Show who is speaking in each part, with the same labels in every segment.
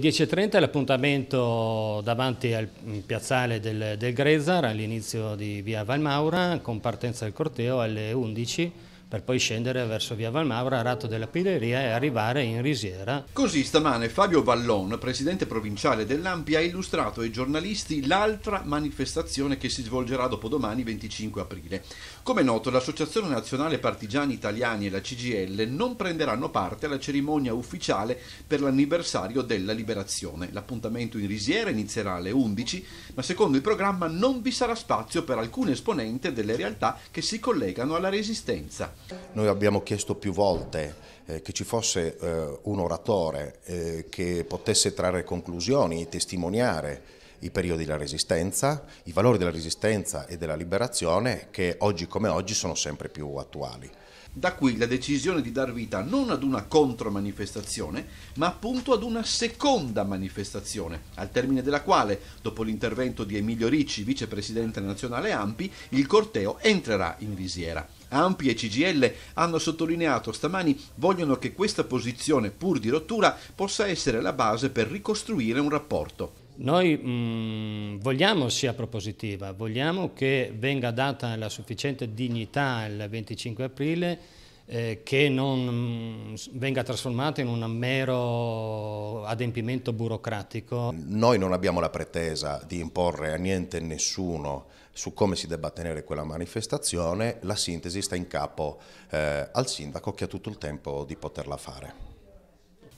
Speaker 1: 10.30 è l'appuntamento davanti al mm, piazzale del, del Grezar all'inizio di via Valmaura con partenza del corteo alle 11 per poi scendere verso via Valmavra, Ratto della Pileria e arrivare in Risiera.
Speaker 2: Così stamane Fabio Vallon, presidente provinciale dell'Ampi, ha illustrato ai giornalisti l'altra manifestazione che si svolgerà dopodomani 25 aprile. Come noto, l'Associazione Nazionale Partigiani Italiani e la CGL non prenderanno parte alla cerimonia ufficiale per l'anniversario della liberazione. L'appuntamento in Risiera inizierà alle 11, ma secondo il programma non vi sarà spazio per alcun esponente delle realtà che si collegano alla resistenza.
Speaker 3: Noi abbiamo chiesto più volte eh, che ci fosse eh, un oratore eh, che potesse trarre conclusioni, testimoniare i periodi della resistenza, i valori della resistenza e della liberazione che oggi come oggi sono sempre più attuali.
Speaker 2: Da qui la decisione di dar vita non ad una contromanifestazione, ma appunto ad una seconda manifestazione, al termine della quale, dopo l'intervento di Emilio Ricci, vicepresidente nazionale AMPI, il corteo entrerà in visiera. AMPI e CGL hanno sottolineato stamani vogliono che questa posizione, pur di rottura, possa essere la base per ricostruire un rapporto
Speaker 1: noi mh, mm, vogliamo sia propositiva, vogliamo che venga data la sufficiente dignità il 25 aprile eh, che non mh, mm, venga trasformata in un mero adempimento burocratico.
Speaker 3: Noi non abbiamo la pretesa di imporre a niente e nessuno su come si debba tenere quella manifestazione, la sintesi sta in capo eh, al sindaco che ha tutto il tempo di poterla fare.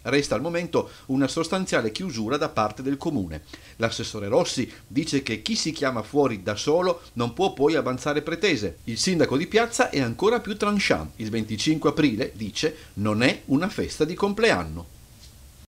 Speaker 2: Resta al momento una sostanziale chiusura da parte del comune. L'assessore Rossi dice che chi si chiama fuori da solo non può poi avanzare pretese. Il sindaco di piazza è ancora più tranchant. Il 25 aprile, dice, non è una festa di compleanno.